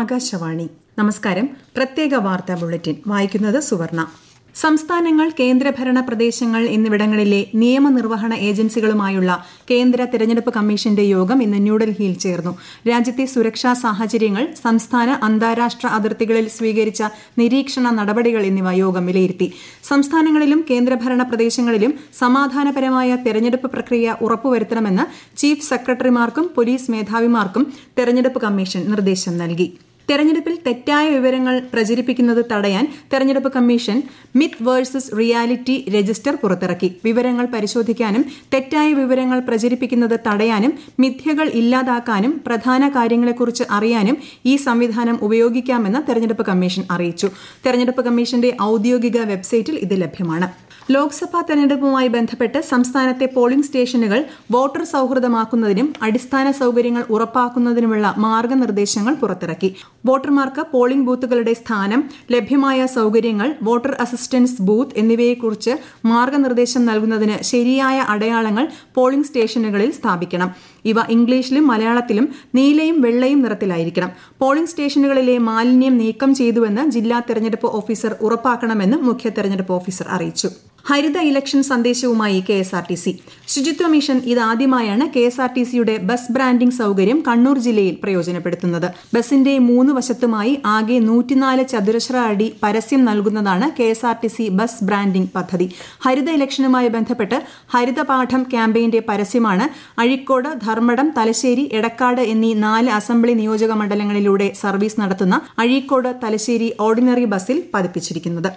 ആകാശവാണി നമസ്കാരം പ്രത്യേക വാർത്താ ബുള്ളറ്റിൻ വായിക്കുന്നത് സുവർണ സംസ്ഥാനങ്ങൾ കേന്ദ്രഭരണ പ്രദേശങ്ങൾ എന്നിവിടങ്ങളിലെ നിയമനിർവഹണ ഏജൻസികളുമായുള്ള കേന്ദ്ര തെരഞ്ഞെടുപ്പ് കമ്മീഷന്റെ യോഗം ഇന്ന് ന്യൂഡൽഹിയിൽ ചേർന്നു രാജ്യത്തെ സുരക്ഷാ സാഹചര്യങ്ങൾ സംസ്ഥാന അന്താരാഷ്ട്ര അതിർത്തികളിൽ സ്വീകരിച്ച നിരീക്ഷണ നടപടികൾ എന്നിവ യോഗം വിലയിരുത്തി സംസ്ഥാനങ്ങളിലും കേന്ദ്രഭരണ പ്രദേശങ്ങളിലും സമാധാനപരമായ തെരഞ്ഞെടുപ്പ് പ്രക്രിയ ഉറപ്പുവരുത്തണമെന്ന് ചീഫ് സെക്രട്ടറിമാർക്കും പോലീസ് മേധാവിമാർക്കും തെരഞ്ഞെടുപ്പ് കമ്മീഷൻ നിർദ്ദേശം നൽകി തെരഞ്ഞെടുപ്പിൽ തെറ്റായ വിവരങ്ങൾ പ്രചരിപ്പിക്കുന്നത് തടയാൻ തെരഞ്ഞെടുപ്പ് കമ്മീഷൻ മിത്ത് വേഴ്സസ് റിയാലിറ്റി രജിസ്റ്റർ പുറത്തിറക്കി വിവരങ്ങൾ പരിശോധിക്കാനും തെറ്റായ വിവരങ്ങൾ പ്രചരിപ്പിക്കുന്നത് തടയാനും മിഥ്യകൾ ഇല്ലാതാക്കാനും പ്രധാന കാര്യങ്ങളെക്കുറിച്ച് അറിയാനും ഈ സംവിധാനം ഉപയോഗിക്കാമെന്ന് തെരഞ്ഞെടുപ്പ് കമ്മീഷൻ അറിയിച്ചു തെരഞ്ഞെടുപ്പ് കമ്മീഷന്റെ ഔദ്യോഗിക വെബ്സൈറ്റിൽ ഇത് ലഭ്യമാണ് ലോക്സഭാ തെരഞ്ഞെടുപ്പുമായി ബന്ധപ്പെട്ട് സംസ്ഥാനത്തെ പോളിംഗ് സ്റ്റേഷനുകൾ വോട്ടർ സൌഹൃദമാക്കുന്നതിനും അടിസ്ഥാന സൌകര്യങ്ങൾ ഉറപ്പാക്കുന്നതിനുമുള്ള മാർഗ്ഗനിർദ്ദേശങ്ങൾ പുറത്തിറക്കി വോട്ടർമാർക്ക് പോളിംഗ് ബൂത്തുകളുടെ സ്ഥാനം ലഭ്യമായ സൌകര്യങ്ങൾ വോട്ടർ അസിസ്റ്റൻസ് ബൂത്ത് എന്നിവയെക്കുറിച്ച് മാർഗ്ഗനിർദ്ദേശം നൽകുന്നതിന് ശരിയായ അടയാളങ്ങൾ പോളിംഗ് സ്റ്റേഷനുകളിൽ സ്ഥാപിക്കണം ഇവ ഇംഗ്ലീഷിലും മലയാളത്തിലും നീലയും വെള്ളയും നിറത്തിലായിരിക്കണം പോളിംഗ് സ്റ്റേഷനുകളിലെ മാലിന്യം നീക്കം ചെയ്തുവെന്ന് ജില്ലാ തെരഞ്ഞെടുപ്പ് ഓഫീസർ ഉറപ്പാക്കണമെന്നും മുഖ്യ തെരഞ്ഞെടുപ്പ് ഓഫീസർ അറിയിച്ചു ഹരിത ഇലക്ഷൻ സന്ദേശവുമായി K S R T C ശുചിത്വ മിഷൻ ഇതാദ്യമായാണ് കെ എസ് ആർ ടി സിയുടെ ബസ് ബ്രാൻഡിംഗ് സൌകര്യം കണ്ണൂർ ജില്ലയിൽ പ്രയോജനപ്പെടുത്തുന്നത് ബസിന്റെ മൂന്ന് വശത്തുമായി ആകെ നൂറ്റിനാല് ചതുരശ്ര അടി പരസ്യം നൽകുന്നതാണ് K S R T C bus branding പദ്ധതി ഹരിത ഇലക്ഷനുമായി ബന്ധപ്പെട്ട് ഹരിത പാഠം ക്യാമ്പയിന്റെ പരസ്യമാണ് അഴിക്കോട് ധർമ്മടം തലശ്ശേരി എടക്കാട് എന്നീ നാല് അസംബ്ലി നിയോജക മണ്ഡലങ്ങളിലൂടെ സർവീസ് നടത്തുന്ന അഴീക്കോട് തലശ്ശേരി ഓർഡിനറി ബസ്സിൽ പതിപ്പിച്ചിരിക്കുന്നത്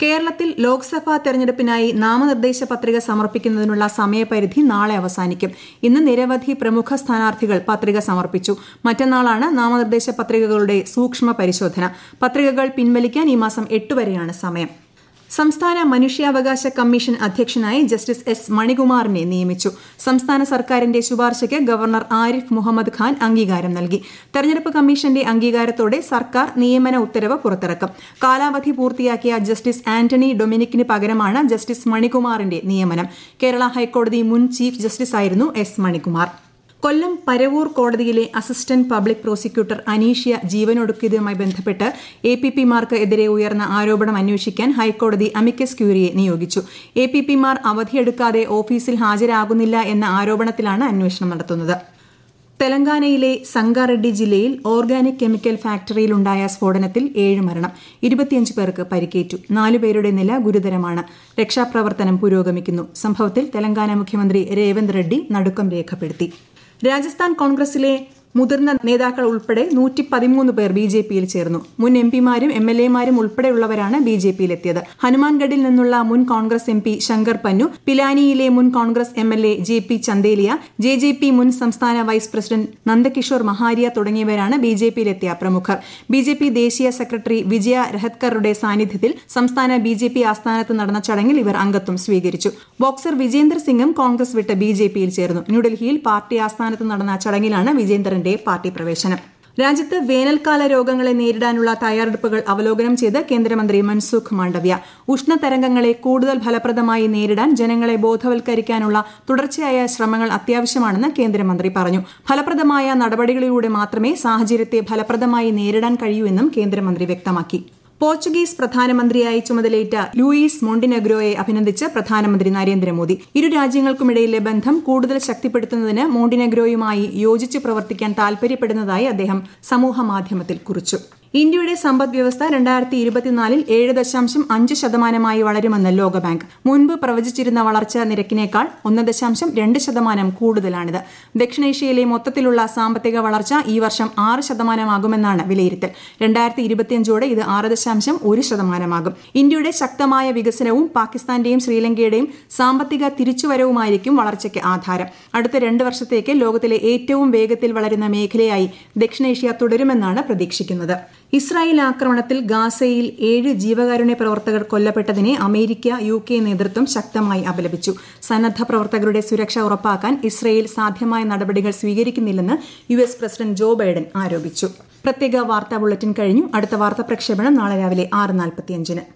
കേരളത്തിൽ ലോക്സഭാ തെരഞ്ഞെടുപ്പിനായി നാമനിർദ്ദേശ പത്രിക സമർപ്പിക്കുന്നതിനുള്ള സമയപരിധി നാളെ അവസാനിക്കും ഇന്ന് നിരവധി പ്രമുഖ സ്ഥാനാർത്ഥികൾ പത്രിക സമർപ്പിച്ചു മറ്റന്നാളാണ് നാമനിർദ്ദേശ പത്രികകളുടെ സൂക്ഷ്മ പരിശോധന പത്രികകൾ പിൻവലിക്കാൻ ഈ മാസം എട്ട് വരെയാണ് സമയം സംസ്ഥാന മനുഷ്യാവകാശ കമ്മീഷൻ അധ്യക്ഷനായി ജസ്റ്റിസ് എസ് മണികുമാറിനെ നിയമിച്ചു സംസ്ഥാന സർക്കാരിന്റെ ശുപാർശയ്ക്ക് ഗവർണർ ആരിഫ് മുഹമ്മദ് ഖാൻ അംഗീകാരം നൽകി തെരഞ്ഞെടുപ്പ് കമ്മീഷന്റെ അംഗീകാരത്തോടെ സർക്കാർ നിയമന ഉത്തരവ് പുറത്തിറക്കും കാലാവധി പൂർത്തിയാക്കിയ ജസ്റ്റിസ് ആന്റണി ഡൊമിനിക്കിന് പകരമാണ് ജസ്റ്റിസ് മണികുമാറിന്റെ നിയമനം കേരള ഹൈക്കോടതി മുൻ ചീഫ് ജസ്റ്റിസായിരുന്നു എസ് മണികുമാർ കൊല്ലം പരവൂർ കോടതിയിലെ അസിസ്റ്റന്റ് പബ്ലിക് പ്രോസിക്യൂട്ടർ അനീഷ്യ ജീവനൊടുക്കിയതുമായി ബന്ധപ്പെട്ട് എ പി മാർക്ക് എതിരെ ഉയർന്ന ആരോപണം അന്വേഷിക്കാൻ ഹൈക്കോടതി അമിക്കസ് ക്യൂറിയെ നിയോഗിച്ചു എ പി മാർ അവധിയെടുക്കാതെ ഓഫീസിൽ ഹാജരാകുന്നില്ല എന്ന ആരോപണത്തിലാണ് അന്വേഷണം നടത്തുന്നത് തെലങ്കാനയിലെ സംഗാറെഡ്ഡി ജില്ലയിൽ ഓർഗാനിക് കെമിക്കൽ ഫാക്ടറിയിലുണ്ടായ സ്ഫോടനത്തിൽ ഏഴ് മരണം ഇരുപത്തിയഞ്ച് പേർക്ക് പരിക്കേറ്റു നാലുപേരുടെ നില ഗുരുതരമാണ് രക്ഷാപ്രവർത്തനം പുരോഗമിക്കുന്നു സംഭവത്തിൽ തെലങ്കാന മുഖ്യമന്ത്രി രേവന്ത് റെഡ്ഡി നടുക്കം രേഖപ്പെടുത്തി രാജസ്ഥാൻ കോൺഗ്രസിലെ മുതിർന്ന നേതാക്കൾ ഉൾപ്പെടെ നൂറ്റി പതിമൂന്ന് പേർ ബി ജെ പിയിൽ ചേർന്നു മുൻ എം പിമാരും എം എൽ എമാരും ഉൾപ്പെടെയുള്ളവരാണ് ബി ജെ പിയിലെത്തിയത് ഹനുമാൻഗഡിൽ നിന്നുള്ള മുൻ Congress M P Shankar Pannu പിലാനിയിലെ മുൻ Congress M L A J P Chandelia J J P മുൻ സംസ്ഥാന വൈസ് പ്രസിഡന്റ് നന്ദകിഷോർ മഹാരിയ തുടങ്ങിയവരാണ് ബി ജെ പിയിലെത്തിയ പ്രമുഖർ ബി ജെ പി ദേശീയ സെക്രട്ടറി വിജയ രഹത്കറുടെ സാന്നിധ്യത്തിൽ സംസ്ഥാന ബി ജെ പി ആസ്ഥാനത്ത് നടന്ന ചടങ്ങിൽ ഇവർ അംഗത്വം സ്വീകരിച്ചു ബോക്സർ വിജേന്ദർ സിംഗും കോൺഗ്രസ് വിട്ട് ബി ജെ പിയിൽ ചേർന്നു ന്യൂഡൽഹിയിൽ പാർട്ടി ആസ്ഥാനത്ത് നടന്ന ചടങ്ങിലാണ് വിജേന്ദർ പ്രസിഡന്റെ പാർട്ടി പ്രവേശനം രാജ്യത്ത് വേനൽക്കാല രോഗങ്ങളെ നേരിടാനുള്ള തയ്യാറെടുപ്പുകൾ അവലോകനം ചെയ്ത് കേന്ദ്രമന്ത്രി മൻസുഖ് മാണ്ഡവ്യ ഉഷ്ണതരംഗങ്ങളെ കൂടുതൽ ഫലപ്രദമായി നേരിടാൻ ജനങ്ങളെ ബോധവൽക്കരിക്കാനുള്ള തുടർച്ചയായ ശ്രമങ്ങൾ അത്യാവശ്യമാണെന്ന് കേന്ദ്രമന്ത്രി പറഞ്ഞു ഫലപ്രദമായ നടപടികളിലൂടെ മാത്രമേ സാഹചര്യത്തെ ഫലപ്രദമായി നേരിടാൻ കഴിയൂ എന്നും കേന്ദ്രമന്ത്രി വ്യക്തമാക്കി പോർച്ചുഗീസ് പ്രധാനമന്ത്രിയായി ചുമതലയേറ്റ ലൂയിസ് മോണ്ടിനെഗ്രോയെ അഭിനന്ദിച്ച് പ്രധാനമന്ത്രി നരേന്ദ്രമോദി ഇരു രാജ്യങ്ങൾക്കുമിടയിലെ ബന്ധം കൂടുതൽ ശക്തിപ്പെടുത്തുന്നതിന് മോണ്ടിനെഗ്രോയുമായി യോജിച്ച് പ്രവർത്തിക്കാൻ താൽപര്യപ്പെടുന്നതായി അദ്ദേഹം സമൂഹമാധ്യമത്തിൽ കുറിച്ചു ഇന്ത്യയുടെ സമ്പദ് വ്യവസ്ഥ രണ്ടായിരത്തി ഇരുപത്തിനാലിൽ ഏഴ് ദശാംശം അഞ്ച് ശതമാനമായി വളരുമെന്ന് ലോകബാങ്ക് മുൻപ് പ്രവചിച്ചിരുന്ന വളർച്ചാ നിരക്കിനേക്കാൾ ഒന്ന് ദശാംശം രണ്ട് ശതമാനം കൂടുതലാണിത് ദക്ഷിണേഷ്യയിലെ മൊത്തത്തിലുള്ള സാമ്പത്തിക വളർച്ച ഈ വർഷം ആറ് ശതമാനമാകുമെന്നാണ് വിലയിരുത്തൽ രണ്ടായിരത്തി ഇരുപത്തിയഞ്ചോടെ ഇത് ആറ് ദശാംശം ഒരു ശതമാനമാകും ഇന്ത്യയുടെ ശക്തമായ വികസനവും പാകിസ്ഥാന്റെയും ശ്രീലങ്കയുടെയും സാമ്പത്തിക തിരിച്ചുവരവുമായിരിക്കും വളർച്ചയ്ക്ക് ആധാരം അടുത്ത രണ്ട് വർഷത്തേക്ക് ലോകത്തിലെ ഏറ്റവും വേഗത്തിൽ വളരുന്ന മേഖലയായി ദക്ഷിണേഷ്യ തുടരുമെന്നാണ് പ്രതീക്ഷിക്കുന്നത് ഇസ്രായേൽ ആക്രമണത്തിൽ ഗാസയിൽ ഏഴ് ജീവകാരുണ്യ പ്രവർത്തകർ കൊല്ലപ്പെട്ടതിനെ അമേരിക്ക യു കെ നേതൃത്വം ശക്തമായി അപലപിച്ചു സന്നദ്ധ പ്രവർത്തകരുടെ സുരക്ഷ ഉറപ്പാക്കാൻ ഇസ്രായേൽ സാധ്യമായ നടപടികൾ സ്വീകരിക്കുന്നില്ലെന്ന് U S president Joe Biden ആരോപിച്ചു പ്രത്യേക വാർത്താ ബുള്ളറ്റിൻ കഴിഞ്ഞു അടുത്ത വാർത്താ പ്രക്ഷേപണം നാളെ രാവിലെ ആറ് നാൽപ്പത്തിയഞ്ചിന്